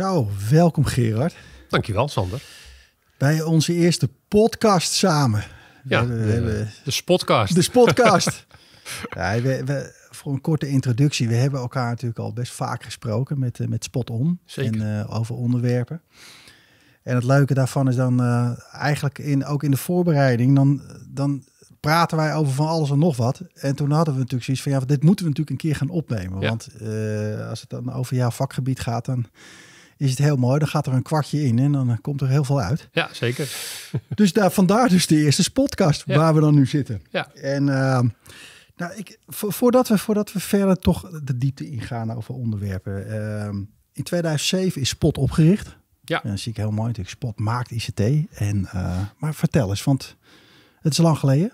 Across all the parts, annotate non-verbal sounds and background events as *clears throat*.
Zo, welkom Gerard. Dankjewel Sander. Bij onze eerste podcast samen. Ja, we, we, de, we, de Spotcast. De Spotcast. *laughs* we, voor een korte introductie. We hebben elkaar natuurlijk al best vaak gesproken met, eh, met Spot On. En eh, over onderwerpen. En het leuke daarvan is dan eh, eigenlijk in, ook in de voorbereiding, dan, dan praten wij over van alles en nog wat. En toen hadden we natuurlijk zoiets van, ja, dit moeten we natuurlijk een keer gaan opnemen. Want als het dan over jouw vakgebied gaat, dan is het heel mooi. Dan gaat er een kwartje in en dan komt er heel veel uit. Ja, zeker. *laughs* Dus daar, vandaar dus de eerste podcast waar we dan nu zitten. Ja. En ehm, nou, ik, voordat, we, voordat we verder toch de diepte ingaan over onderwerpen. Ehm, in 2007 is Spot opgericht. Ja. En dat zie ik heel mooi natuurlijk. Spot maakt ICT. En, eh, maar vertel eens, want het is lang geleden.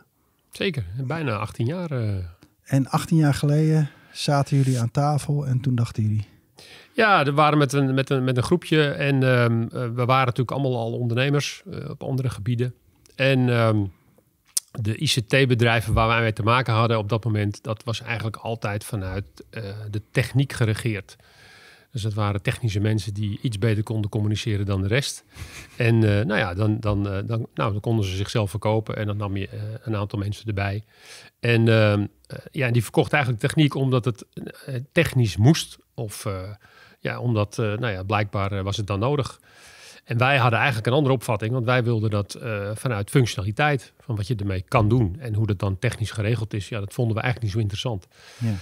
Zeker, bijna 18 jaar. Eh. En 18 jaar geleden zaten jullie aan tafel en toen dachten jullie... Ja, we waren met een, met een, met een groepje en ehm, eh, we waren natuurlijk allemaal al ondernemers eh, op andere gebieden. En ehm, de ICT-bedrijven waar wij mee te maken hadden op dat moment, dat was eigenlijk altijd vanuit eh, de techniek geregeerd. Dus dat waren technische mensen die iets beter konden communiceren dan de rest. En nou ja, dan, dan, dan, nou, dan konden ze zichzelf verkopen en dan nam je een aantal mensen erbij. En ehm, ja, die verkochten eigenlijk techniek omdat het technisch moest of eh, ja, omdat, eh, nou ja, blijkbaar eh, was het dan nodig. En wij hadden eigenlijk een andere opvatting, want wij wilden dat vanuit functionaliteit, van wat je ermee kan doen en hoe dat dan technisch geregeld is, ja, dat vonden we eigenlijk niet zo interessant. Ja.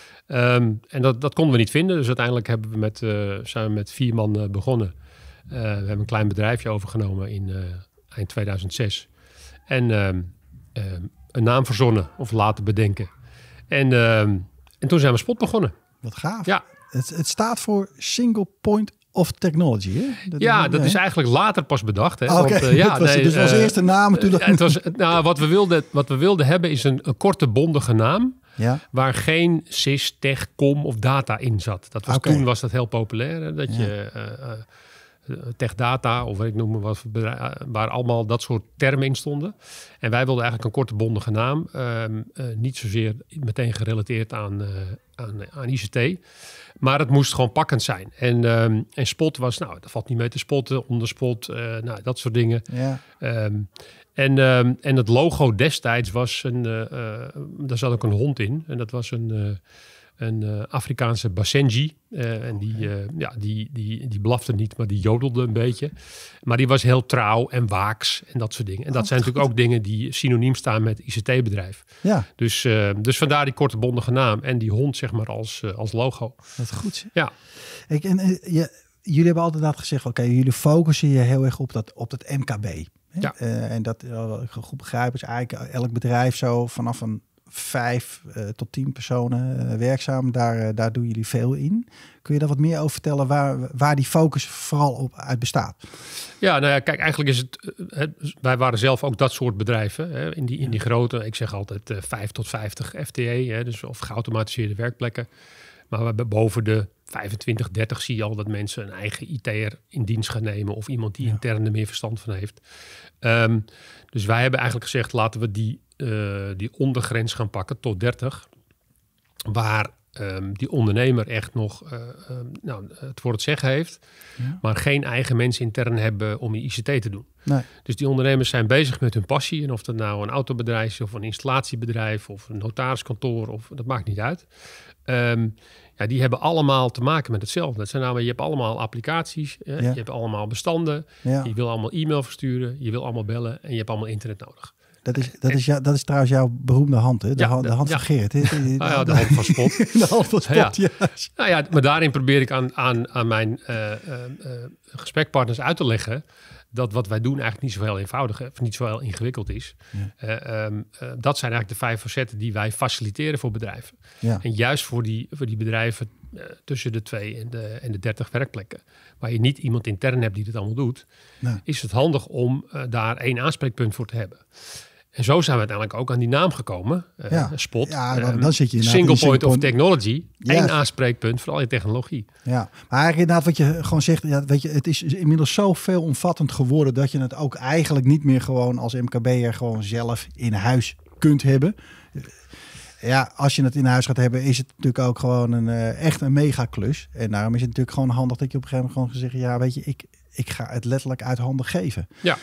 Ehm, en dat, dat konden we niet vinden, dus uiteindelijk hebben we met, zijn we met vier man begonnen. we hebben een klein bedrijfje overgenomen in eind 2006 en ehm, ehm, een naam verzonnen of laten bedenken. En, en toen zijn we Spot begonnen. Wat gaaf. Ja, het, het staat voor Single Point of Technology. Hè? ja, dat is eigenlijk later pas bedacht. Hè? Ah, Want, eh, *laughs* ja, nee, dus als eh, eerste naam natuurlijk. Eh, het was, nou, wat, we wilden, wat we wilden hebben is een, korte bondige naam. Ja. Waar geen sys, tech, com of data in zat. Dat was, Toen was dat heel populair. Hè? Dat je eh, TechData of wat ik noem wat, eh, waar allemaal dat soort termen in stonden. En wij wilden eigenlijk een korte bondige naam, ehm, eh, niet zozeer meteen gerelateerd aan, aan, aan, ICT, maar het moest gewoon pakkend zijn. En, ehm, en spot was, nou, dat valt niet mee te spotten, onderspot, uh, nou, dat soort dingen. Ja. Ehm, en, en het logo destijds was een, daar zat ook een hond in en dat was een een eh, Afrikaanse Basenji. Eh, en die, eh, ja, die, die, die blafte niet, maar die jodelde een beetje. Maar die was heel trouw en waaks en dat soort dingen. En dat oh, zijn natuurlijk ook dingen die synoniem staan met ICT-bedrijf. Ja. Dus, dus vandaar die korte bondige naam en die hond zeg maar als, als logo. Dat is goed. Ja. Ik, en, je, jullie hebben altijd gezegd, oké, jullie focussen je heel erg op dat, op dat MKB. Ja. en dat goed begrijp is eigenlijk elk bedrijf zo vanaf een vijf eh, tot tien personen eh, werkzaam. Daar, eh, daar doen jullie veel in. Kun je daar wat meer over vertellen waar, waar die focus vooral op uit bestaat? Ja, nou ja, kijk, eigenlijk is het. wij waren zelf ook dat soort bedrijven. Hè, in, die, in die grote, ik zeg altijd vijf 5 tot 50 FTE, hè, dus, of geautomatiseerde werkplekken. Maar we hebben boven de 25, 30 zie je al dat mensen een eigen IT'er in dienst gaan nemen of iemand die intern er meer verstand van heeft. Ehm, dus wij hebben eigenlijk gezegd, laten we die, eh, die ondergrens gaan pakken tot 30. Waar ehm, die ondernemer echt nog eh, ehm, nou, het voor het zeggen heeft, maar geen eigen mensen intern hebben om je ICT te doen. Nee. Dus die ondernemers zijn bezig met hun passie. En of dat nou een autobedrijf is, of een installatiebedrijf, of een notariskantoor, of dat maakt niet uit. Um, ja, die hebben allemaal te maken met hetzelfde. Dat zijn namelijk, je hebt allemaal applicaties, je hebt allemaal bestanden, je wil allemaal e-mail versturen, je wil allemaal bellen en je hebt allemaal internet nodig. Dat is, dat, eh. is jou, dat is trouwens jouw beroemde hand, hè? De, hand, de van Geert. Nou de, nou hand van Spot. *laughs* de van Spot, ja. *laughs* Nou ja, maar daarin probeer ik aan, aan, aan mijn eh, eh, gesprekpartners uit te leggen dat wat wij doen eigenlijk niet zo heel eenvoudig of niet zo heel ingewikkeld is. Ehm, dat zijn eigenlijk de vijf facetten die wij faciliteren voor bedrijven. En juist voor die, voor die bedrijven tussen de twee en de, en de dertig werkplekken, waar je niet iemand intern hebt die dit allemaal doet, is het handig om daar één aanspreekpunt voor te hebben. En zo zijn we uiteindelijk ook aan die naam gekomen. Eh, Spot. Ja, dan, ehm, zit je single, single point of technology. één Eén aanspreekpunt voor al je technologie. Ja, maar inderdaad wat je gewoon zegt, ja, weet je, het is inmiddels zo veelomvattend geworden dat je het ook eigenlijk niet meer gewoon als MKB'er gewoon zelf in huis kunt hebben. Ja, als je het in huis gaat hebben, is het natuurlijk ook gewoon een, eh, echt een mega klus. En daarom is het natuurlijk gewoon handig dat je op een gegeven moment gewoon gezegd, ja, weet je, ik, ik ga het letterlijk uit handen geven. Ja.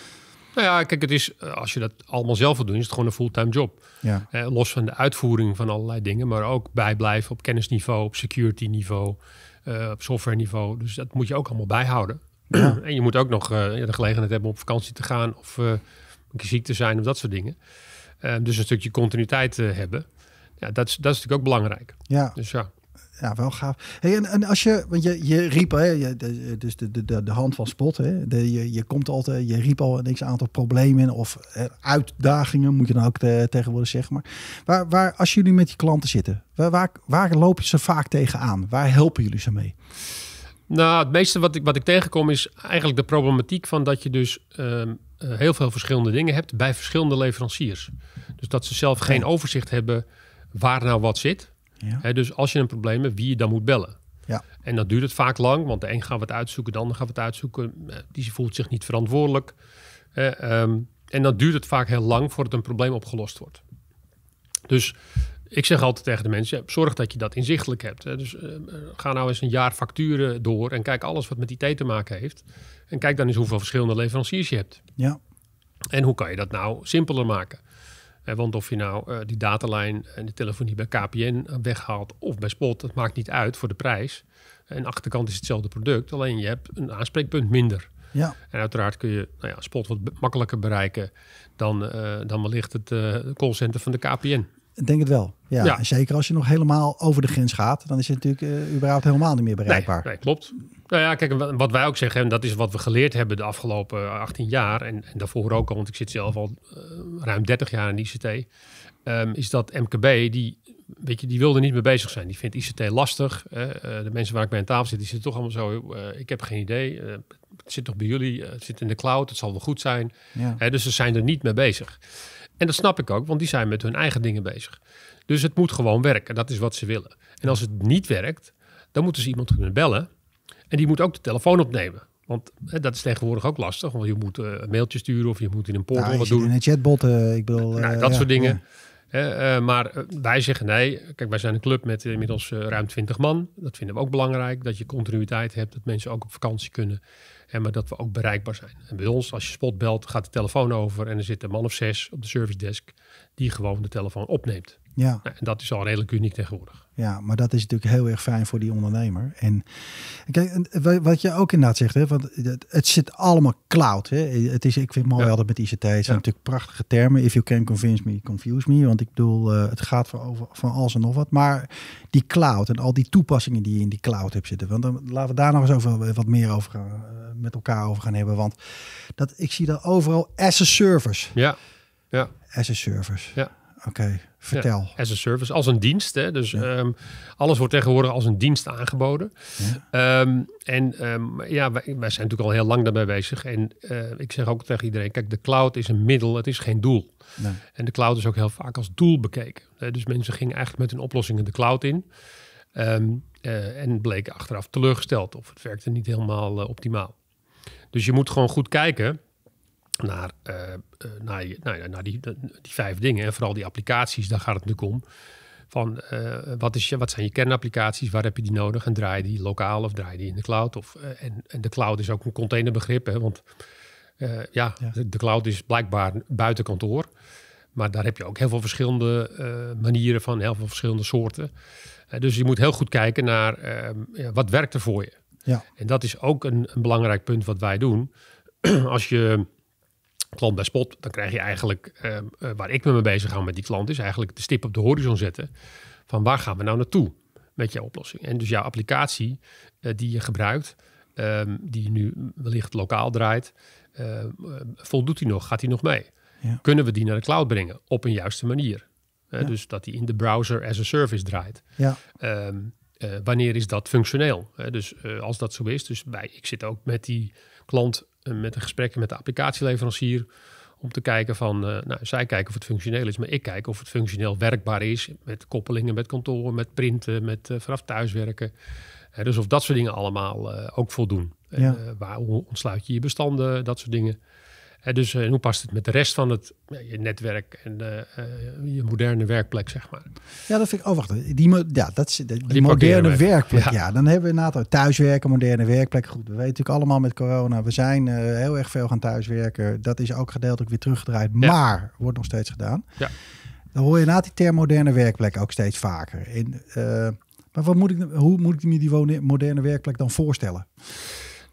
Nou ja, kijk, het is, eh, als je dat allemaal zelf wil doen, is het gewoon een fulltime job. Ja. Eh, los van de uitvoering van allerlei dingen, maar ook bijblijven op kennisniveau, op security niveau, eh, op software niveau. Dus dat moet je ook allemaal bijhouden. Ja. *clears throat* en je moet ook nog de gelegenheid hebben om op vakantie te gaan of een keer ziek te zijn of dat soort dingen. dus een stukje continuïteit hebben. Ja, dat, is, dat is natuurlijk ook belangrijk. Ja. Dus ja ja, wel gaaf. Hey, en, en als je, want je, je riep, hè, je, dus de, de, de hand van spot, hè, de, je, je komt altijd, je riep al een x aantal problemen of uitdagingen, moet je dan ook te, tegenwoordig zeggen. Maar waar, waar, als jullie met je klanten zitten, waar, waar, waar lopen ze vaak tegenaan? Waar helpen jullie ze mee? Nou, het meeste wat ik, wat ik tegenkom is eigenlijk de problematiek van dat je dus ehm, eh, heel veel verschillende dingen hebt bij verschillende leveranciers. Dus dat ze zelf geen overzicht hebben waar nou wat zit dus als je een probleem hebt, wie je dan moet bellen. Ja. En dat duurt het vaak lang, want de een gaat wat uitzoeken, de ander gaat wat uitzoeken. Eh, die voelt zich niet verantwoordelijk. Ehm, en dan duurt het vaak heel lang voordat een probleem opgelost wordt. Dus ik zeg altijd tegen de mensen, zorg dat je dat inzichtelijk hebt. Dus eh, ga nou eens een jaar facturen door en kijk alles wat met IT te maken heeft. En kijk dan eens hoeveel verschillende leveranciers je hebt. Ja. En hoe kan je dat nou simpeler maken? Eh, want of je nou eh, die datalijn en de telefonie bij KPN eh, weghaalt of bij Spot, dat maakt niet uit voor de prijs. En achterkant is hetzelfde product, alleen je hebt een aanspreekpunt minder. Ja. En uiteraard kun je nou ja, Spot wat makkelijker bereiken dan, dan wellicht het callcenter van de KPN. Ik denk het wel. Ja, zeker als je nog helemaal over de grens gaat, dan is het natuurlijk eh, überhaupt helemaal niet meer bereikbaar. Nee, klopt. Nou ja, kijk, wat wij ook zeggen, en dat is wat we geleerd hebben de afgelopen 18 eh, jaar, en, en daarvoor ook al, want ik zit zelf al eh, ruim 30 jaar in ICT, ehm, is dat MKB, die, weet je, die wilde niet mee bezig zijn. Die vindt ICT lastig. de mensen waar ik bij aan tafel zit, die zitten toch allemaal zo, ik heb geen idee, het zit toch bij jullie, het zit in de cloud, het zal wel goed zijn. Ja. dus ze zijn er niet mee bezig. En dat snap ik ook, want die zijn met hun eigen dingen bezig. Dus het moet gewoon werken. Dat is wat ze willen. En als het niet werkt, dan moeten ze iemand kunnen bellen. En die moet ook de telefoon opnemen. Want hè, dat is tegenwoordig ook lastig. Want je moet eh, een mailtje sturen of je moet in een portal nou, wat doen. In een chatbot, eh, ik bedoel. Nou, eh, dat soort dingen. maar wij zeggen nee. Kijk, wij zijn een club met inmiddels ruim 20 man. Dat vinden we ook belangrijk. Dat je continuïteit hebt, dat mensen ook op vakantie kunnen. En maar dat we ook bereikbaar zijn. En bij ons, als je spot belt, gaat de telefoon over en er zit een man of zes op de service desk die gewoon de telefoon opneemt. Ja. Nou, en dat is al redelijk uniek tegenwoordig. Ja, maar dat is natuurlijk heel erg fijn voor die ondernemer. En kijk, wat je ook inderdaad zegt, hè, want het zit allemaal cloud. Hè. Het is, ik vind het mooi ja. met ICT. zijn natuurlijk prachtige termen. If you can convince me, confuse me. Want ik bedoel, eh, het gaat voor over, van alles en nog wat. Maar die cloud en al die toepassingen die je in die cloud hebt zitten. Want dan laten we daar nog eens over wat meer over gaan, eh, met elkaar over gaan hebben. Want dat, ik zie dat overal as a service. Ja, ja. As a service. Ja. Oké, vertel. as a service, als een dienst. Hè? Dus ehm, alles wordt tegenwoordig als een dienst aangeboden. Ehm, en ehm, ja, wij, zijn natuurlijk al heel lang daarbij bezig. En eh, ik zeg ook tegen iedereen, kijk, de cloud is een middel, het is geen doel. Nee. En de cloud is ook heel vaak als doel bekeken. Dus mensen gingen eigenlijk met hun oplossingen de cloud in. Eh, en bleken achteraf teleurgesteld of het werkte niet helemaal eh, optimaal. Dus je moet gewoon goed kijken naar, eh, eh, naar, nou naar die, die vijf dingen. En vooral die applicaties, daar gaat het natuurlijk om. Van eh, wat, is je, wat zijn je kernapplicaties, waar heb je die nodig en draai die lokaal of draai die in de cloud? Of, en, de cloud is ook een containerbegrip, hè, want ja, ja, de cloud is blijkbaar buiten kantoor. Maar daar heb je ook heel veel verschillende manieren van, heel veel verschillende soorten. dus je moet heel goed kijken naar ehm, wat werkt er voor je. Ja. En dat is ook een, een belangrijk punt wat wij doen. *clears throat* Als je klant bij spot, dan krijg je eigenlijk, ehm, eh, waar ik me mee bezig hou met die klant, is eigenlijk de stip op de horizon zetten. Van waar gaan we nou naartoe met jouw oplossing? En dus jouw applicatie eh, die je gebruikt, ehm, die je nu wellicht lokaal draait, eh, voldoet die nog? Gaat die nog mee? Kunnen we die naar de cloud brengen op een juiste manier? Dus dat die in de browser as a service draait. Ja. Ehm, eh, wanneer is dat functioneel? Dus eh, als dat zo is, dus wij, ik zit ook met die klant eh, met een gesprek met de applicatieleverancier om te kijken van, nou, zij kijken of het functioneel is, maar ik kijk of het functioneel werkbaar is met koppelingen met kantoren, met printen, met vanaf thuiswerken. dus of dat soort dingen allemaal ook voldoen. Ja. waar ontsluit je je bestanden, dat soort dingen dus eh, hoe past het met de rest van het netwerk en eh, eh, je moderne werkplek, zeg maar? Ja, dat vind ik. Oh, wacht. Die, ja, dat is, die, moderne werkplek. Ja. dan hebben we inderdaad thuiswerken, moderne werkplek. Goed, we weten natuurlijk allemaal met corona. We zijn heel erg veel gaan thuiswerken. Dat is ook gedeeltelijk weer teruggedraaid, maar wordt nog steeds gedaan. Ja. Dan hoor je na die term moderne werkplek ook steeds vaker. En, maar wat moet ik, hoe moet ik me die moderne werkplek dan voorstellen?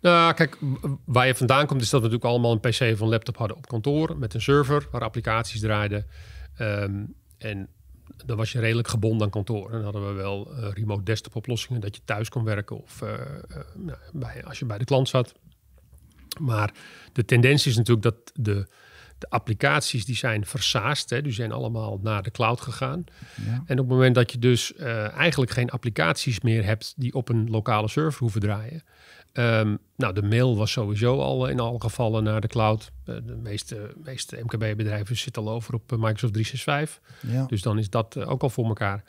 Nou, kijk, waar je vandaan komt, is dat we natuurlijk allemaal een PC of een laptop hadden op kantoor met een server waar applicaties draaiden. Ehm, en dan was je redelijk gebonden aan kantoor. En dan hadden we wel eh, remote desktop oplossingen, dat je thuis kon werken of eh, eh, nou, bij, als je bij de klant zat. Maar de tendens is natuurlijk dat de, de applicaties die zijn versaast. hè, die zijn allemaal naar de cloud gegaan. En op het moment dat je dus eigenlijk geen applicaties meer hebt die op een lokale server hoeven draaien, Ehm, nou, de mail was sowieso al eh, in alle gevallen naar de cloud. Eh, de meeste, meeste MKB-bedrijven zitten al over op eh, Microsoft 365. Ja. Dus dan is dat ook al voor elkaar.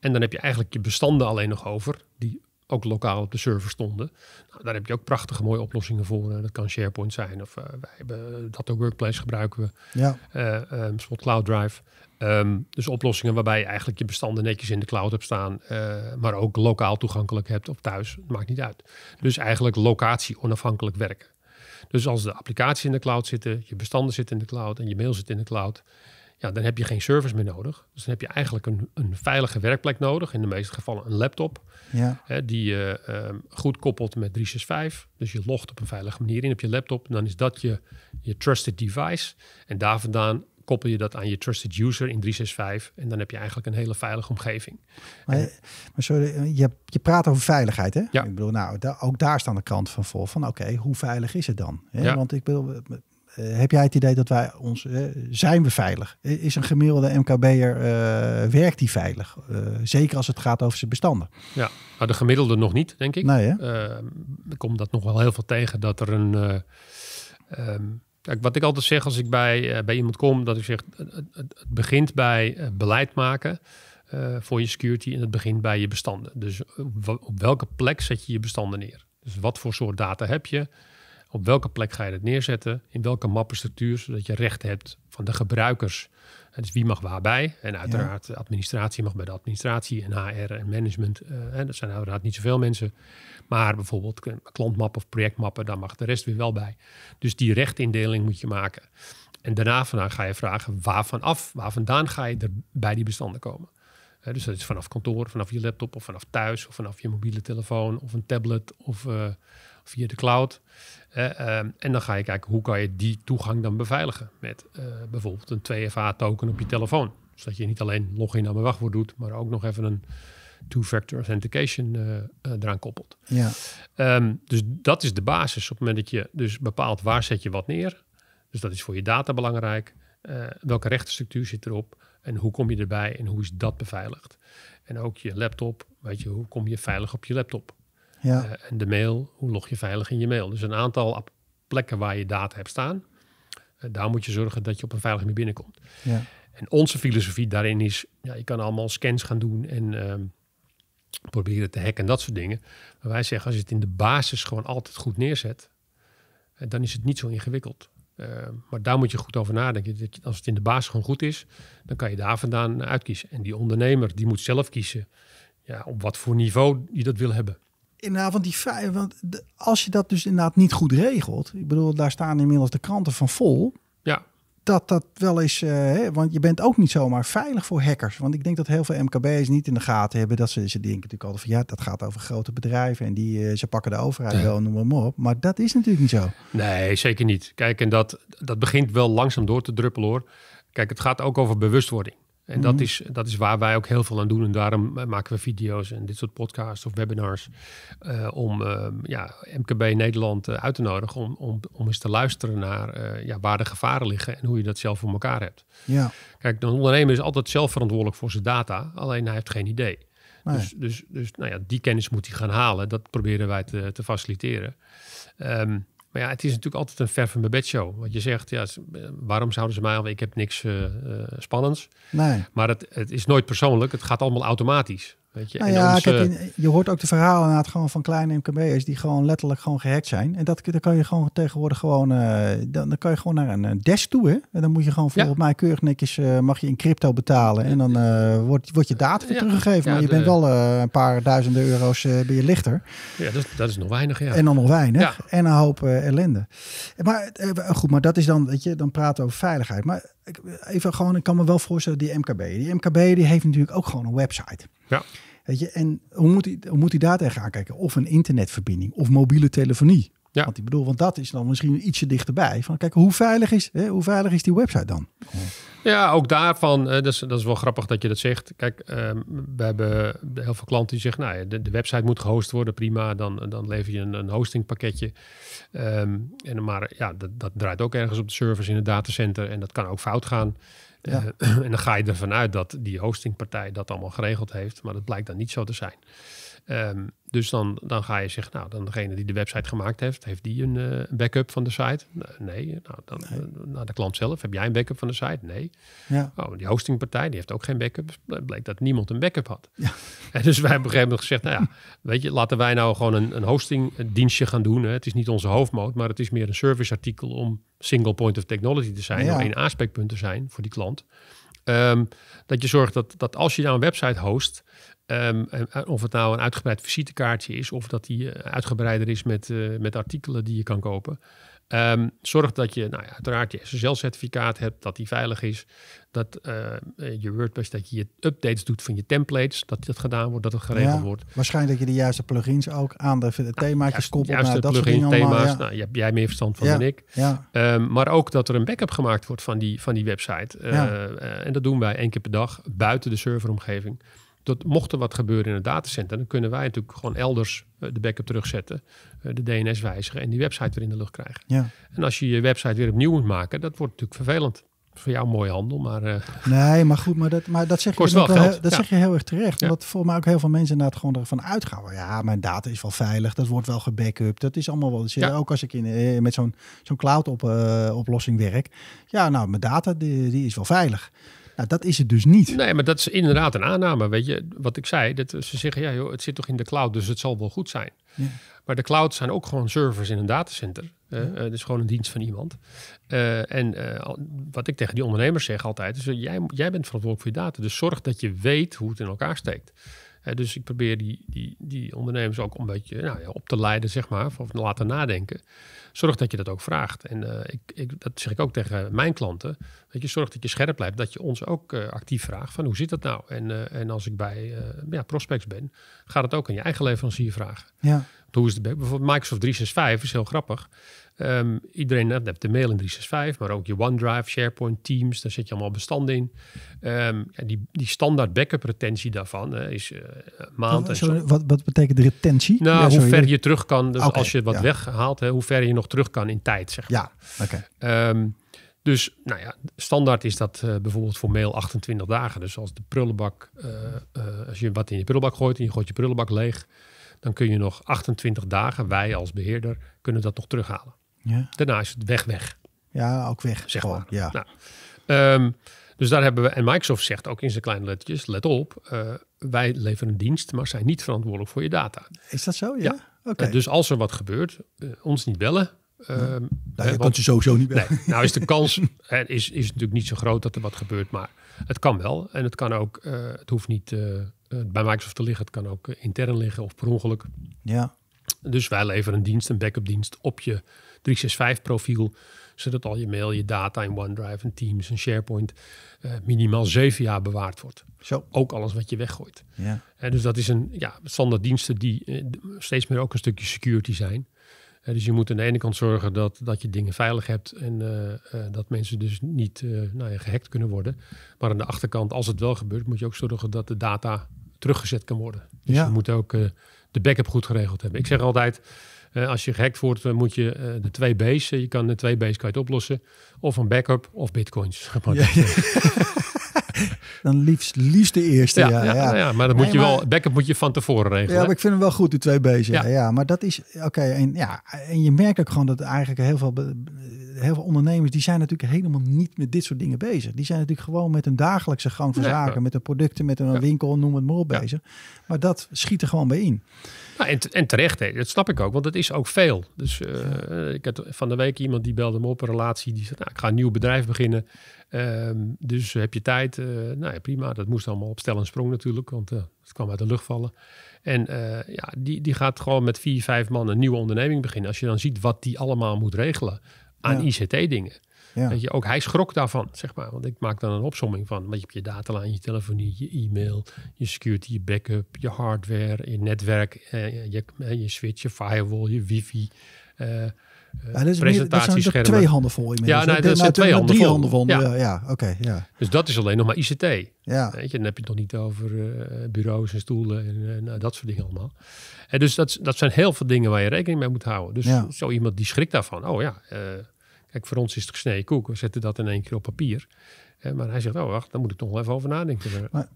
En dan heb je eigenlijk je bestanden alleen nog over, die ook lokaal op de server stonden. Nou, daar heb je ook prachtige mooie oplossingen voor. Eh, dat kan SharePoint zijn of eh, wij hebben eh, ook Workplace gebruiken we. Ja. Uh, Cloud Drive. Ehm, dus oplossingen waarbij je eigenlijk je bestanden netjes in de cloud hebt staan, maar ook lokaal toegankelijk hebt of thuis. Maakt niet uit. Dus eigenlijk locatie onafhankelijk werken. Dus als de applicaties in de cloud zitten, je bestanden zitten in de cloud en je mail zit in de cloud, dan heb je geen service meer nodig. Dus dan heb je eigenlijk een, een veilige werkplek nodig. In de meeste gevallen een laptop. Ja. Hè, die je ehm, goed koppelt met 365. Dus je logt op een veilige manier in op je laptop. En dan is dat je, je trusted device. En daar vandaan koppel je dat aan je trusted user in 365. En dan heb je eigenlijk een hele veilige omgeving. Maar, maar sorry, je, je praat over veiligheid, hè? Ja. Ik bedoel, nou, ook daar staan de kant van vol. Van oké, hoe veilig is het dan? Hè? Ja. Want ik bedoel, eh, heb jij het idee dat wij ons, eh, zijn we veilig? Is een gemiddelde MKB'er, eh, werkt die veilig? zeker als het gaat over zijn bestanden. Ja, nou de gemiddelde nog niet, denk ik. Nee, ik kom dat nog wel heel veel tegen, dat er een... Ehm, kijk, wat ik altijd zeg als ik bij, bij iemand kom, dat ik zeg, het, het, begint bij beleid maken voor je security en het begint bij je bestanden. Dus op welke plek zet je je bestanden neer? Dus wat voor soort data heb je? Op welke plek ga je dat neerzetten? In welke mappenstructuur, zodat je recht hebt van de gebruikers. dus wie mag waarbij? En uiteraard administratie mag bij de administratie en HR en management. Eh, dat zijn uiteraard niet zoveel mensen. Maar bijvoorbeeld klantmappen of projectmappen, daar mag de rest weer wel bij. Dus die rechtindeling moet je maken. En daarna vandaan ga je vragen waarvan af, waar vandaan ga je er bij die bestanden komen. dus dat is vanaf kantoor, vanaf je laptop of vanaf thuis of vanaf je mobiele telefoon of een tablet of... Eh, via de cloud. Eh, ehm, en dan ga je kijken hoe kan je die toegang dan beveiligen met eh, bijvoorbeeld een 2FA-token op je telefoon. Zodat je niet alleen login aan mijn wachtwoord doet, maar ook nog even een two-factor authentication uh, eraan koppelt. Ja. Ehm, dus dat is de basis op het moment dat je dus bepaalt waar zet je wat neer. Dus dat is voor je data belangrijk. welke rechtenstructuur zit erop en hoe kom je erbij en hoe is dat beveiligd? En ook je laptop, weet je, hoe kom je veilig op je laptop? Ja. Eh, en de mail, hoe log je veilig in je mail? Dus een aantal plekken waar je data hebt staan. Eh, daar moet je zorgen dat je op een veilige manier binnenkomt. Ja. En onze filosofie daarin is, ja, je kan allemaal scans gaan doen en ehm, proberen te hacken en dat soort dingen. Maar wij zeggen, als je het in de basis gewoon altijd goed neerzet, eh, dan is het niet zo ingewikkeld. maar daar moet je goed over nadenken. Als het in de basis gewoon goed is, dan kan je daar vandaan uitkiezen. En die ondernemer die moet zelf kiezen ja, op wat voor niveau je dat wil hebben inderdaad, want, die, want als je dat dus inderdaad niet goed regelt, ik bedoel, daar staan inmiddels de kranten van vol. Ja. Dat dat wel is, eh, hè, want je bent ook niet zomaar veilig voor hackers. Want ik denk dat heel veel MKB's niet in de gaten hebben dat ze, ze denken natuurlijk altijd van ja, dat gaat over grote bedrijven en die, eh, ze pakken de overheid wel, noem maar op. Maar dat is natuurlijk niet zo. Nee, zeker niet. Kijk, en dat, dat begint wel langzaam door te druppelen hoor. Kijk, het gaat ook over bewustwording. En dat, mhm. is, dat is waar wij ook heel veel aan doen. En daarom eh, maken we video's en dit soort podcasts of webinars. Eh, om ehm, ja, MKB Nederland eh, uit te nodigen. Om, om, om eens te luisteren naar ja, waar de gevaren liggen. En hoe je dat zelf voor elkaar hebt. Ja. Kijk, een ondernemer is altijd zelf verantwoordelijk voor zijn data. Alleen hij heeft geen idee. Dus, dus, dus nou ja, die kennis moet hij gaan halen. Dat proberen wij te, te faciliteren. Um, maar ja, het is natuurlijk altijd een ver van mijn bedshow. Want je zegt, ja, eh, waarom zouden ze mij al? Ik heb niks uh, spannends. Nee. Maar het, het is nooit persoonlijk. Het gaat allemaal automatisch je, nou ja, eh, je hoort ook de verhalen het gewoon van kleine MKB'ers die gewoon letterlijk gewoon gehackt zijn. En dat, dan kan je gewoon tegenwoordig gewoon, eh, dan, dan kan je gewoon naar een, desk toe. En dan moet je gewoon volgens mij keurig netjes, eh, mag je in crypto betalen. En dan wordt, wordt je data weer teruggegeven. maar je bent wel een paar duizenden euro's ben je lichter. Ja, dat is, dat is nog weinig, ja. En dan nog weinig. En een hoop ellende. Maar goed, maar dat is dan, weet je, dan praten we over veiligheid. Maar even gewoon, ik kan me wel voorstellen, die MKB. Die MKB die heeft natuurlijk ook gewoon een website. Ja. Weet je, en hoe moet, hij, moet daar tegenaan kijken? Of een internetverbinding, of mobiele telefonie. Ja. Want ik bedoel, want dat is dan misschien ietsje dichterbij. Van kijk, hoe veilig is, hè, hoe veilig is die website dan? Ja, ook daarvan, dat is, dat is wel grappig dat je dat zegt. Kijk, ehm, we hebben heel veel klanten die zeggen, nou ja, de, website moet gehost worden, prima. Dan, dan lever je een, een hostingpakketje. Ehm, en, maar ja, dat, dat draait ook ergens op de servers in het datacenter en dat kan ook fout gaan. Eh, *clears throat* en dan ga je ervan uit dat die hostingpartij dat allemaal geregeld heeft, maar dat blijkt dan niet zo te zijn. Ehm, dus dan, dan ga je zeggen, nou, dan degene die de website gemaakt heeft, heeft die een eh, backup van de site? Nee. Nou, dan, nou, de klant zelf, heb jij een backup van de site? Nee. Ja. Oh, die hostingpartij, die heeft ook geen backup. Dus bleek dat niemand een backup had. Ja. *laughs* En dus wij hebben op een gegeven moment gezegd, nou ja, weet je, laten wij nou gewoon een, een hostingdienstje gaan doen. Hè. Het is niet onze hoofdmoot, maar het is meer een serviceartikel om single point of technology te zijn, ja. om één aanspreekpunt te zijn voor die klant. Ehm, dat je zorgt dat, dat als je nou een website host, Ehm, eh, of het nou een uitgebreid visitekaartje is, of dat die eh, uitgebreider is met, eh, met artikelen die je kan kopen. Ehm, zorg dat je, nou ja, uiteraard je SSL-certificaat hebt, dat die veilig is. Dat je WordPress, dat je je updates doet van je templates, dat dat gedaan wordt, dat het geregeld wordt. Waarschijnlijk dat je de juiste plugins ook aan de, nou, thema's koppelt. Juist, nou, thema's, ja. nou, jij meer verstand van dan ik. Ehm, maar ook dat er een backup gemaakt wordt van die, van die website. en dat doen wij één keer per dag buiten de serveromgeving dat mocht er wat gebeuren in het datacenter, dan kunnen wij natuurlijk gewoon elders eh, de backup terugzetten, eh, de DNS wijzigen en die website weer in de lucht krijgen. Ja. En als je je website weer opnieuw moet maken, dat wordt natuurlijk vervelend. Voor jou mooi handel, maar... Eh, nee, maar goed, maar dat, maar dat, zeg, je, dat zeg je heel erg terecht. Dat voor mij ook heel veel mensen inderdaad gewoon ervan uitgaan. Ja, mijn data is wel veilig, dat wordt wel gebackupt. Dat is allemaal wel... Dus Ook als ik in, met zo'n zo'n cloud op, oplossing werk. Ja, nou, mijn data die is wel veilig. Nou, dat is het dus niet. Nee, maar dat is inderdaad een aanname. Weet je, wat ik zei, dat eh, ze zeggen, ja joh, het zit toch in de cloud, dus het zal wel goed zijn. Ja. Maar de clouds zijn ook gewoon servers in een datacenter. Uh, is gewoon een dienst van iemand. en wat ik tegen die ondernemers zeg altijd, is jij, jij bent verantwoordelijk voor je data. Dus zorg dat je weet hoe het in elkaar steekt dus ik probeer die, die, die ondernemers ook een beetje nou ja, op te leiden, zeg maar, of laten nadenken. Zorg dat je dat ook vraagt. En eh, ik, ik, dat zeg ik ook tegen mijn klanten. Dat je zorgt dat je scherp blijft, dat je ons ook eh, actief vraagt van hoe zit dat nou? En, eh, en als ik bij ja, prospects ben, gaat het ook aan je eigen leverancier vragen. Ja. Hoe is het bijvoorbeeld Microsoft 365 is heel grappig. Ehm, iedereen nou, hebt de mail in 365, maar ook je OneDrive, SharePoint, Teams, daar zit je allemaal bestanden in. Ehm, ja, die, die standaard backup retentie daarvan eh, is uh, maand. Wat, wat, wat, betekent de retentie? Nou, hoe ver je... terug kan, dus als je wat weghaalt, hè, hoe ver je nog terug kan in tijd, zeg maar. Ja, oké. Ehm, dus nou ja, standaard is dat eh, bijvoorbeeld voor mail 28 dagen. Dus als de prullenbak, als je wat in je prullenbak gooit en je gooit je prullenbak leeg, dan kun je nog 28 dagen, wij als beheerder, kunnen dat nog terughalen. Ja. Daarna is het weg, weg. Ja, ook weg. Zeg maar. Ja. Nou, ehm, dus daar hebben we, en Microsoft zegt ook in zijn kleine lettertjes, let op, eh, wij leveren een dienst, maar zijn niet verantwoordelijk voor je data. Is dat zo? Ja. Oké. Eh, dus als er wat gebeurt, eh, ons niet bellen. Kan ehm, nou, je je sowieso niet bellen. nou is de kans *laughs* hè, is, is natuurlijk niet zo groot dat er wat gebeurt, maar het kan wel. En het kan ook, het hoeft niet eh, bij Microsoft te liggen. Het kan ook eh, intern liggen of per ongeluk. Ja. Dus wij leveren een dienst, een backup dienst op je 365 profiel. Zodat al je mail, je data in OneDrive en Teams en SharePoint eh, minimaal zeven jaar bewaard wordt. Zo. Ook alles wat je weggooit. Ja. En dus dat is een ja, standaard diensten die steeds meer ook een stukje security zijn. dus je moet aan de ene kant zorgen dat, dat je dingen veilig hebt en dat mensen dus niet nou ja, gehackt kunnen worden. Maar aan de achterkant, als het wel gebeurt, moet je ook zorgen dat de data teruggezet kan worden. Dus je moet ook eh, de backup goed geregeld hebben. Ik zeg altijd, eh, als je gehackt wordt, eh, moet je de twee bases. je kan de twee bases kan oplossen. Of een backup of bitcoins. *laughs* Ja, *laughs* *laughs* Dan liefst, liefst de eerste. Ja, ja, maar dat moet je wel, backup moet je van tevoren regelen. Ja, ik vind hem wel goed, die twee bezig. Ja. maar dat is oké. en, ja, en je merkt ook gewoon dat eigenlijk heel veel, heel veel ondernemers die zijn natuurlijk helemaal niet met dit soort dingen bezig. Die zijn natuurlijk gewoon met hun dagelijkse gang van zaken, met hun producten, met hun winkel, noem het maar op bezig. Maar dat schiet er gewoon bij in. Nou, en, en, terecht, hè. dat snap ik ook, want het is ook veel. Dus eh, ik heb van de week iemand die belde me op, een relatie, die zei, nou, ik ga een nieuw bedrijf beginnen. Ehm, dus heb je tijd, uh, nou ja, prima. Dat moest allemaal op stel en sprong natuurlijk, want eh, het kwam uit de lucht vallen. En eh, ja, die, die gaat gewoon met vier, vijf man een nieuwe onderneming beginnen. Als je dan ziet wat die allemaal moet regelen aan ICT-dingen. Ja. je, ook hij schrok daarvan, zeg maar. Want ik maak dan een opsomming van. wat je hebt je datalijn, je telefonie, je e-mail, je security, je backup, je hardware, je netwerk, je, je switch, je firewall, je wifi. Eh, ja, dat presentatieschermen. Meer, twee handen vol inmiddels. Ja, nee, nou, dat zijn twee handen drie vol. Handen vol. Ja, ja oké. ja. Dus dat is alleen nog maar ICT. Ja. Weet je, dan heb je het nog niet over eh, bureaus en stoelen en eh, dat soort dingen allemaal. En dus dat, dat zijn heel veel dingen waar je rekening mee moet houden. Dus zo iemand die schrikt daarvan. Oh ja, kijk, voor ons is het gesneden koek. We zetten dat in één keer op papier maar hij zegt, oh wacht, dan moet ik toch wel even over nadenken.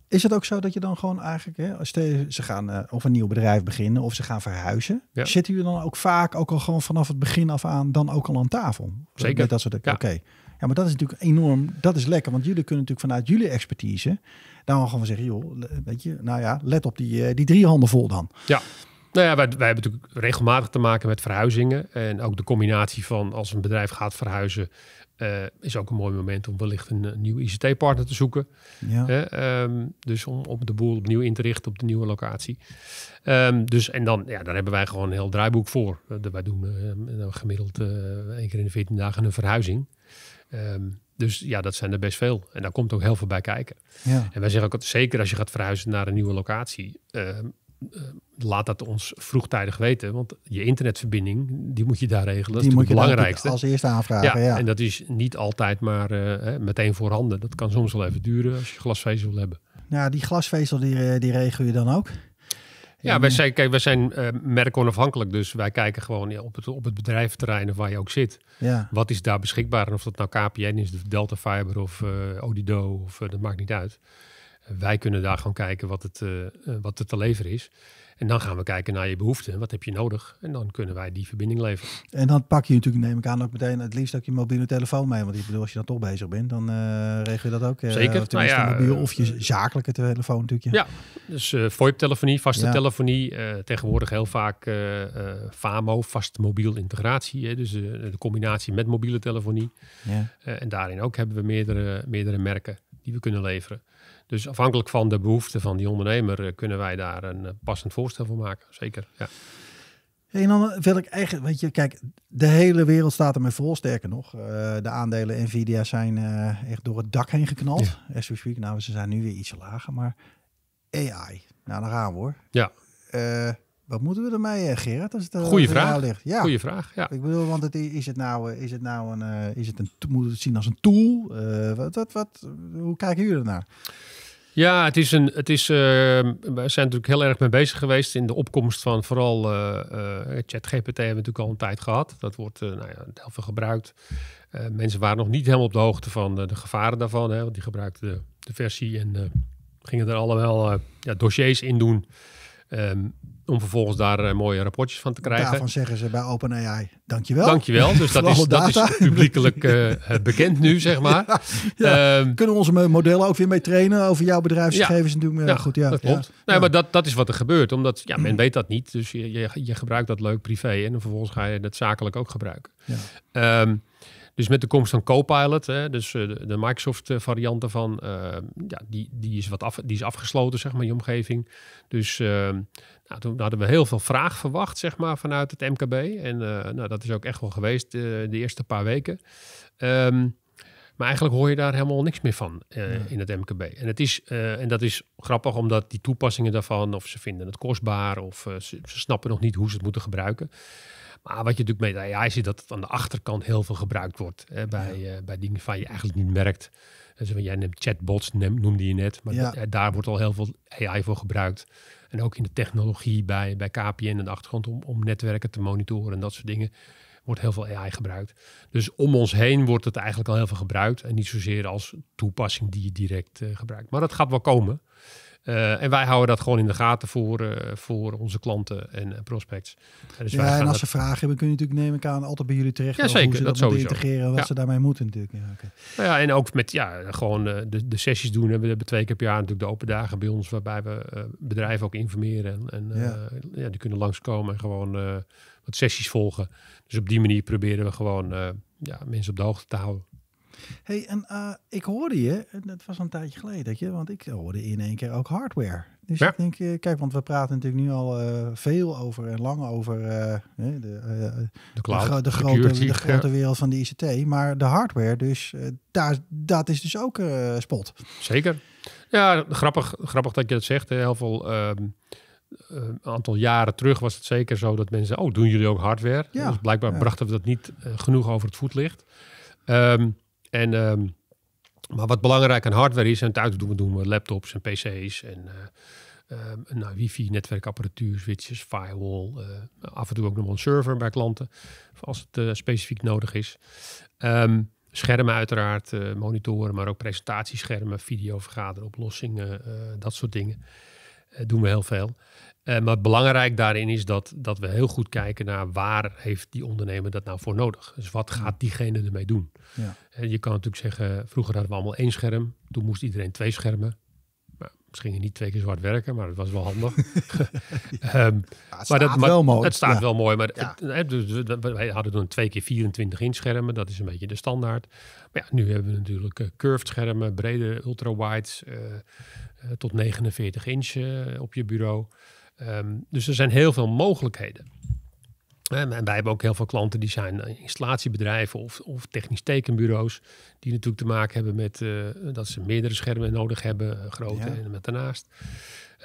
is het ook zo dat je dan gewoon eigenlijk, hè, als de, ze gaan eh, of een nieuw bedrijf beginnen of ze gaan verhuizen, zitten jullie dan ook vaak ook al gewoon vanaf het begin af aan dan ook al aan tafel? Zeker. dat soort, ja. oké. Ja, maar dat is natuurlijk enorm, dat is lekker, want jullie kunnen natuurlijk vanuit jullie expertise dan gewoon zeggen, joh, weet je, nou ja, let op die, eh, die drie handen vol dan. Ja. Nou ja, wij, wij, hebben natuurlijk regelmatig te maken met verhuizingen. En ook de combinatie van als een bedrijf gaat verhuizen, eh, is ook een mooi moment om wellicht een, nieuw nieuwe ICT-partner te zoeken. Ja. Ehm, dus om, op de boel opnieuw in te richten op de nieuwe locatie. Ehm, dus en dan, ja, daar hebben wij gewoon een heel draaiboek voor. Uh, wij doen eh, nou, gemiddeld één keer in de 14 dagen een verhuizing. Ehm, dus ja, dat zijn er best veel. En daar komt ook heel veel bij kijken. Ja. En wij zeggen ook, zeker als je gaat verhuizen naar een nieuwe locatie eh, laat dat ons vroegtijdig weten. Want je internetverbinding, die moet je daar regelen. Die dat is het belangrijkste. als eerste aanvragen, ja, En dat is niet altijd maar uh, meteen voorhanden. Dat kan soms wel even duren als je glasvezel wil hebben. Ja, die glasvezel die, eh, die regel je dan ook? Ja, wij zijn, merk onafhankelijk, zijn Dus wij kijken gewoon op het, op het bedrijventerrein of waar je ook zit. Ja. Wat is daar beschikbaar? En of dat nou KPN is, de Delta Fiber of uh, Odido, of, dat maakt niet uit. Wij kunnen daar gewoon kijken wat het, eh, eh, wat het te leveren is. En dan gaan we kijken naar je behoeften. Wat heb je nodig? En dan kunnen wij die verbinding leveren. En dan pak je natuurlijk, neem ik aan, ook meteen het liefst ook je mobiele telefoon mee. Want ik bedoel, als je dan toch bezig bent, dan eh, regel je dat ook. Zeker. Of, nou ja, mobiel, of je zakelijke telefoon natuurlijk. Ja, dus VoIP-telefonie, vaste ja. telefonie. tegenwoordig heel vaak FAMO, vast mobiel integratie. Hè, dus de combinatie met mobiele telefonie. en daarin ook hebben we meerdere, meerdere merken die we kunnen leveren. Dus afhankelijk van de behoeften van die ondernemer eh, kunnen wij daar een eh, passend voorstel voor maken. Zeker, ja. En dan eh, wil ik eigenlijk, weet je, kijk, de hele wereld staat ermee vol. Sterker nog, de aandelen Nvidia zijn echt door het dak heen geknald. Ja. As nou, ze zijn nu weer iets lager, maar AI, nou, dan gaan we hoor. Ja. Wat moeten we ermee, eh, Gerard? Als eh, Goeie vraag. Goede Ja. Goeie vraag. Ja. Ik bedoel, want het, is het nou, eh, is het nou een, is het een, moet het zien als een tool? Uh, wat, wat, wat, hoe kijken jullie ernaar? Ja, het is een, het is, ehm, we zijn natuurlijk heel erg mee bezig geweest in de opkomst van vooral uh, ChatGPT hebben we natuurlijk al een tijd gehad. Dat wordt nou ja, heel veel gebruikt. mensen waren nog niet helemaal op de hoogte van de gevaren daarvan, hè, want die gebruikten de, versie en gingen er allemaal ja, dossiers in doen Ehm, om vervolgens daar eh, mooie rapportjes van te krijgen. Daarvan zeggen ze bij OpenAI, dankjewel. Dankjewel, dus *laughs* dat, is, dat is publiekelijk eh, eh, bekend nu, zeg maar. *laughs* Ehm, Kunnen we onze modellen ook weer mee trainen over jouw bedrijfsgegevens? Ja, en doen we, ja, goed, ja, klopt. Nee, maar dat, dat is wat er gebeurt, omdat ja, men mm. weet dat niet. Dus je, je, gebruikt dat leuk privé en vervolgens ga je dat zakelijk ook gebruiken. Ja. Ehm, dus met de komst van Copilot, hè, dus eh, de Microsoft eh, variant van, eh, ja, die, die, is wat af, die is afgesloten, zeg maar, die omgeving. Dus nou, toen hadden we heel veel vraag verwacht, zeg maar, vanuit het MKB. En nou, dat is ook echt wel geweest de eerste paar weken. Ehm, maar eigenlijk hoor je daar helemaal niks meer van in het MKB. En, het is, en dat is grappig, omdat die toepassingen daarvan, of ze vinden het kostbaar, of ze snappen nog niet hoe ze het moeten gebruiken. Maar wat je natuurlijk met AI ziet, dat het aan de achterkant heel veel gebruikt wordt. Hè, bij, eh, bij dingen van je eigenlijk niet merkt. jij neemt chatbots, noemde je net. Maar eh, daar wordt al heel veel AI voor gebruikt. En ook in de technologie bij, bij KPN en de achtergrond om, om netwerken te monitoren en dat soort dingen wordt heel veel AI gebruikt. Dus om ons heen wordt het eigenlijk al heel veel gebruikt. En niet zozeer als toepassing die je direct eh, gebruikt. Maar dat gaat wel komen. Eh, en wij houden dat gewoon in de gaten voor, eh, voor onze klanten en eh, prospects. Dus ja, en als ze vragen hebben, kun je natuurlijk, neem ik aan, altijd bij jullie terecht. Ja, hoe ze dat, moeten integreren wat ze daarmee moeten natuurlijk. Ja, nou ja, en ook met ja, gewoon de, de sessies doen. We hebben twee keer per jaar natuurlijk de open dagen bij ons, waarbij we bedrijven ook informeren. En ja. die kunnen langskomen en gewoon wat sessies volgen. Dus op die manier proberen we gewoon ja, mensen op de hoogte te houden hey, en eh, ik hoorde je, dat was een tijdje geleden, dat je, want ik hoorde in één keer ook hardware. Dus ja. ik denk, eh, kijk, want we praten natuurlijk nu al eh, veel over en lang over de, cloud, de, de, grote, de grote wereld van de ICT. Maar de hardware, dus daar, dat is dus ook spot. Zeker. Ja, grappig, grappig dat je dat zegt. Heel veel... een ehm, aantal jaren terug was het zeker zo dat mensen, oh, doen jullie ook hardware? Ja, dus blijkbaar brachten we dat niet genoeg over het voetlicht. Um, en, ehm, maar wat belangrijk aan hardware is, en thuis doen we, doen we laptops en pc's eh, ehm, en nou, wifi, netwerkapparatuur, switches, firewall. Eh, af en toe ook nog een server bij klanten, als het eh, specifiek nodig is. Ehm, schermen uiteraard, monitoren, maar ook presentatieschermen, videovergaderoplossingen, dat soort dingen. Eh, doen we heel veel. Eh, maar belangrijk daarin is dat, dat we heel goed kijken naar waar heeft die ondernemer dat nou voor nodig. Dus wat gaat diegene ermee doen? Ja. Eh, je kan natuurlijk zeggen, vroeger hadden we allemaal één scherm. Toen moest iedereen twee schermen ze gingen niet twee keer zwart werken, maar dat was wel handig. *laughs* *laughs* Ehm, maar dat, Het staat wel mooi, maar ja. Dus, dus, hadden toen twee keer 24 inch schermen. Dat is een beetje de standaard. Maar ja, nu hebben we natuurlijk eh, curved schermen, brede ultra-wides, eh, eh, tot 49 inch op je bureau. Ehm, dus er zijn heel veel mogelijkheden. En wij hebben ook heel veel klanten die zijn eh, installatiebedrijven of, of technisch tekenbureaus. Die natuurlijk te maken hebben met eh, dat ze meerdere schermen nodig hebben, eh, grote en met daarnaast.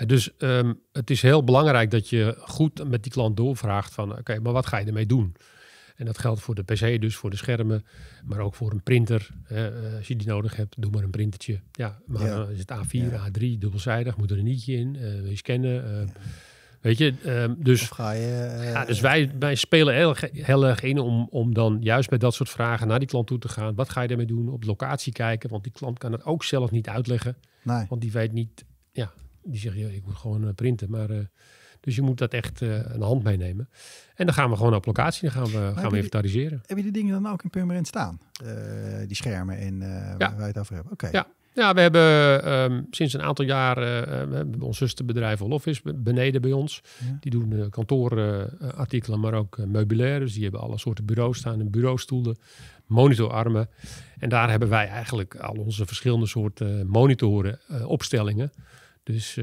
dus ehm, het is heel belangrijk dat je goed met die klant doorvraagt van oké, maar wat ga je ermee doen? En dat geldt voor de PC, dus voor de schermen, maar ook voor een printer. als je die nodig hebt, doe maar een printertje. Ja, maar is het A4, A3, dubbelzijdig, moet er een nietje in, wil je scannen. Weet je, ehm, dus, eh, ja, dus wij, wij spelen heel, heel erg in om, om dan juist bij dat soort vragen naar die klant toe te gaan. Wat ga je daarmee doen? Op locatie kijken, want die klant kan het ook zelf niet uitleggen. Nee. Want die weet niet, ja, die zegt, ik moet gewoon eh, printen. Maar, eh, dus je moet dat echt uh, aan hand meenemen. En dan gaan we gewoon op locatie, dan gaan we, gaan we inventariseren. Hebben heb je die dingen dan ook in permanent staan? die schermen en waar wij het over hebben? Oké. Ja. Ja, we hebben ehm, sinds een aantal jaren uh, ons zusterbedrijf Office beneden bij ons. Die doen uh, eh, kantoorartikelen, eh, maar ook meubilair. Dus die hebben alle soorten bureaus staan en bureaustoelen, monitorarmen. En daar hebben wij eigenlijk al onze verschillende soorten monitoren, opstellingen. Dus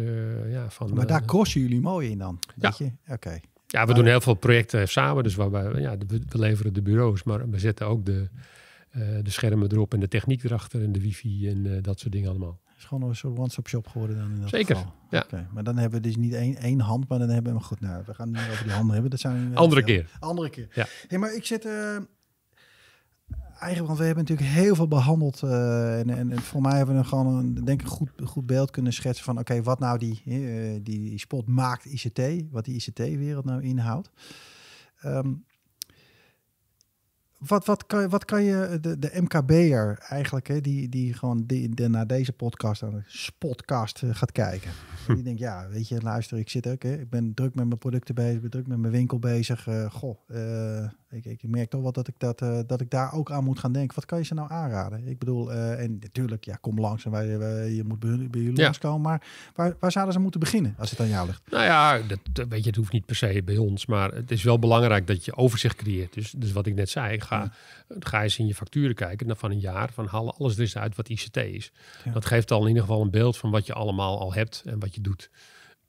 ja, van. Maar daar kosten jullie mooi in dan? ja. Oké. Ja, we doen ah. heel veel projecten samen, dus waarbij ja, we leveren de bureaus, maar we zetten ook de, eh, de schermen erop en de techniek erachter en de wifi en eh, dat soort dingen allemaal. Het is gewoon een soort one-stop shop geworden dan in dat Zeker, ja. maar dan hebben we dus niet één, één hand, maar dan hebben we... goed, nou, we gaan het over die handen hebben. Dat zijn, andere keer. Andere keer. Ja. Hey, maar ik zit eh, eigenlijk, want we hebben natuurlijk heel veel behandeld. en, en, voor mij hebben we gewoon een, denk ik, goed, goed beeld kunnen schetsen van oké, wat nou die, die spot maakt ICT, wat die ICT-wereld nou inhoudt. Ehm, wat, wat, kan, wat kan je de, de MKB'er eigenlijk, hè, die, die gewoon de, naar deze podcast, aan de spotcast eh, gaat kijken. Hm. Die denkt, ja, weet je, luister, ik zit ook, hè, ik ben druk met mijn producten bezig, ik ben druk met mijn winkel bezig. Uh, goh, eh, ik, ik merk toch wel dat ik, dat, eh, dat ik daar ook aan moet gaan denken. Wat kan je ze nou aanraden? Ik bedoel, eh, en natuurlijk, ja, kom langs en wij, eh, wij je moet bij, bij jullie ja. Maar waar, waar zouden ze moeten beginnen als het aan jou ligt? Nou ja, dat, weet je, het hoeft niet per se bij ons. Maar het is wel belangrijk dat je overzicht creëert. Dus, dus wat ik net zei, ga, ga eens in je facturen kijken dan van een jaar. Van haal alles er eens uit wat ICT is. Dat geeft al in ieder geval een beeld van wat je allemaal al hebt en wat je doet.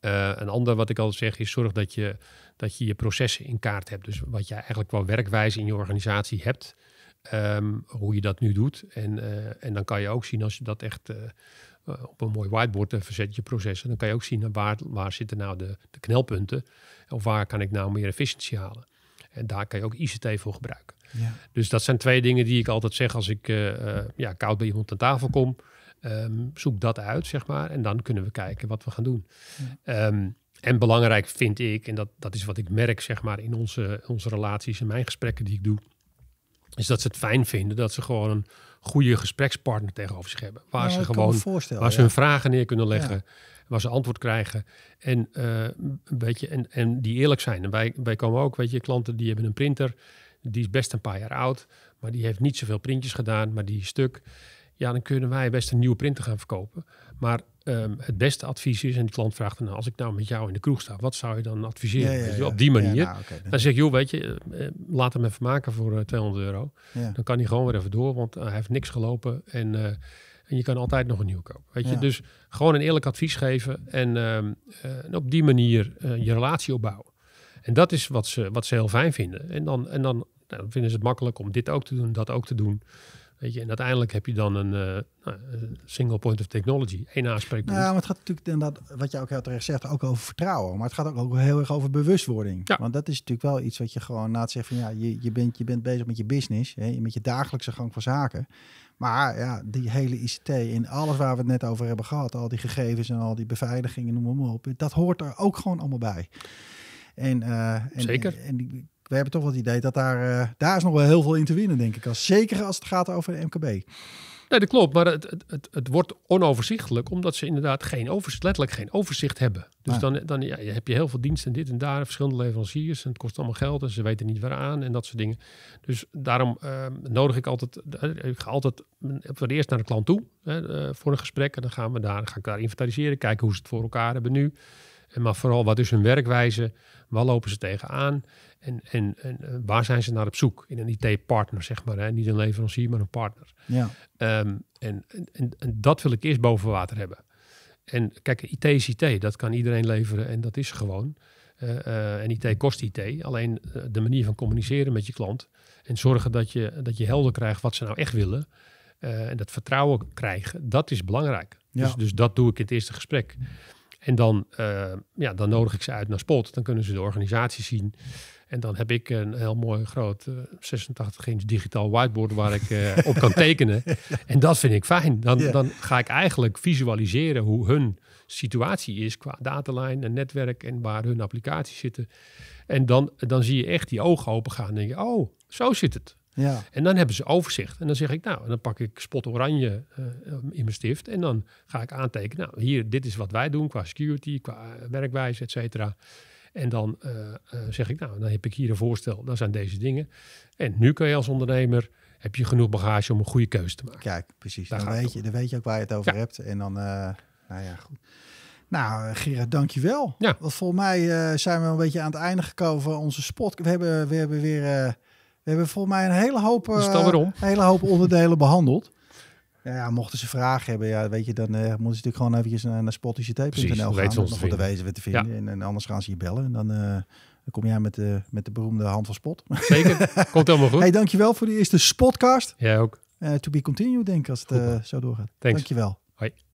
Eh, een ander wat ik altijd zeg is zorg dat je, dat je je processen in kaart hebt. Dus wat je eigenlijk qua werkwijze in je organisatie hebt, ehm, hoe je dat nu doet. En, eh, en dan kan je ook zien als je dat echt eh, op een mooi whiteboard verzet, je processen. Dan kan je ook zien waar, waar zitten nou de, de knelpunten of waar kan ik nou meer efficiëntie halen. En daar kan je ook ICT voor gebruiken. Ja. Dus dat zijn twee dingen die ik altijd zeg als ik ja, koud bij iemand aan tafel kom. Ehm, zoek dat uit, zeg maar. En dan kunnen we kijken wat we gaan doen. Ehm, en belangrijk vind ik, en dat, dat is wat ik merk, zeg maar, in onze, onze relaties en mijn gesprekken die ik doe, is dat ze het fijn vinden dat ze gewoon een goede gesprekspartner tegenover zich hebben. Waar ze gewoon waar ze hun vragen neer kunnen leggen. Waar ze antwoord krijgen. En, eh, weet je, en, en die eerlijk zijn. En wij, wij komen ook, weet je, klanten die hebben een printer. Die is best een paar jaar oud. Maar die heeft niet zoveel printjes gedaan, maar die stuk ja, dan kunnen wij best een nieuwe printer gaan verkopen. Maar ehm, het beste advies is, en de klant vraagt dan, nou, als ik nou met jou in de kroeg sta, wat zou je dan adviseren? op die manier. Nou, dan zeg je, joh, weet je, eh, eh, laat hem even maken voor 200 eh, euro. Dan kan hij gewoon weer even door, want hij heeft niks gelopen en... en je kan altijd nog een nieuw kopen. Weet je? Dus gewoon een eerlijk advies geven en, ehm, op die manier je relatie opbouwen. En dat is wat ze, wat ze heel fijn vinden. En dan, en dan nou, vinden ze het makkelijk om dit ook te doen, dat ook te doen. Weet je, en uiteindelijk heb je dan een eh, nou, single point of technology, één aanspreekpunt. Ja, nou, maar het gaat natuurlijk inderdaad, wat je ook heel terecht zegt, ook over vertrouwen. Maar het gaat ook heel erg over bewustwording. Want dat is natuurlijk wel iets wat je gewoon na het zeggen van ja, je, je, bent, je bent bezig met je business, hè, met je dagelijkse gang van zaken. Maar ja, die hele ICT en alles waar we het net over hebben gehad, al die gegevens en al die beveiligingen, noem maar op, dat hoort er ook gewoon allemaal bij. En, eh, Zeker. En, en die, we hebben toch wel het idee dat daar, eh, daar is nog wel heel veel in te winnen, denk ik. Als, zeker als het gaat over de MKB. Nee, dat klopt. Maar het, het, het, wordt onoverzichtelijk, omdat ze inderdaad geen overzicht, letterlijk geen overzicht hebben. Dus dan, dan ja, heb je heel veel diensten, dit en daar, verschillende leveranciers. En het kost allemaal geld en ze weten niet waaraan en dat soort dingen. Dus daarom ehm, nodig ik altijd, eh, ik ga altijd voor eerst naar de klant toe hè, eh, voor een gesprek. En dan gaan we daar, ga ik daar inventariseren, kijken hoe ze het voor elkaar hebben nu. En maar vooral, wat is hun werkwijze? Waar lopen ze tegenaan? En, en, en eh, waar zijn ze naar op zoek? In een IT-partner, zeg maar. Hè? Niet een leverancier, maar een partner. Ja. Ehm, en, en, dat wil ik eerst boven water hebben. En kijk, IT is IT. Dat kan iedereen leveren en dat is gewoon. Eh, eh, en IT kost IT. Alleen de manier van communiceren met je klant en zorgen dat je, dat je helder krijgt wat ze nou echt willen en dat vertrouwen krijgen, dat is belangrijk. Ja. Dus, dus dat doe ik in het eerste gesprek. En dan, ja, dan nodig ik ze uit naar spot. Dan kunnen ze de organisatie zien. En dan heb ik een heel mooi groot 86 eh, inch digitaal whiteboard waar ik eh, op kan tekenen. *laughs* En dat vind ik fijn. Dan, dan ga ik eigenlijk visualiseren hoe hun situatie is qua datalijn en netwerk en waar hun applicaties zitten. En dan, dan zie je echt die ogen open gaan en denk je, oh, zo zit het. Ja. En dan hebben ze overzicht. En dan zeg ik, nou, dan pak ik spot oranje eh, in mijn stift. En dan ga ik aantekenen. Nou, hier, dit is wat wij doen qua security, qua werkwijze, et cetera. En dan eh, eh, zeg ik, nou, dan heb ik hier een voorstel. Dat zijn deze dingen. En nu kun je als ondernemer, heb je genoeg bagage om een goede keuze te maken. Kijk, precies. dan weet, je, dan weet je ook waar je het over hebt. En dan, eh, nou ja, goed. Nou, Gerard, dankjewel. Ja. Want volgens mij zijn we een beetje aan het einde gekomen van onze spot. We hebben, we hebben weer... We hebben volgens mij een hele hoop, een hele hoop onderdelen behandeld. Ja, mochten ze vragen hebben, ja, weet je, dan uh, moeten ze natuurlijk gewoon eventjes naar, naar gaan. Om nog wat wijze te vinden. En, anders gaan ze je bellen. En dan, uh, dan kom jij met, de met de beroemde hand van spot. Zeker, *laughs* komt helemaal goed. Hey, dankjewel voor de eerste spotcast. Jij ook. Eh, to be continued, denk ik, als het zo doorgaat. Dankjewel. Hoi.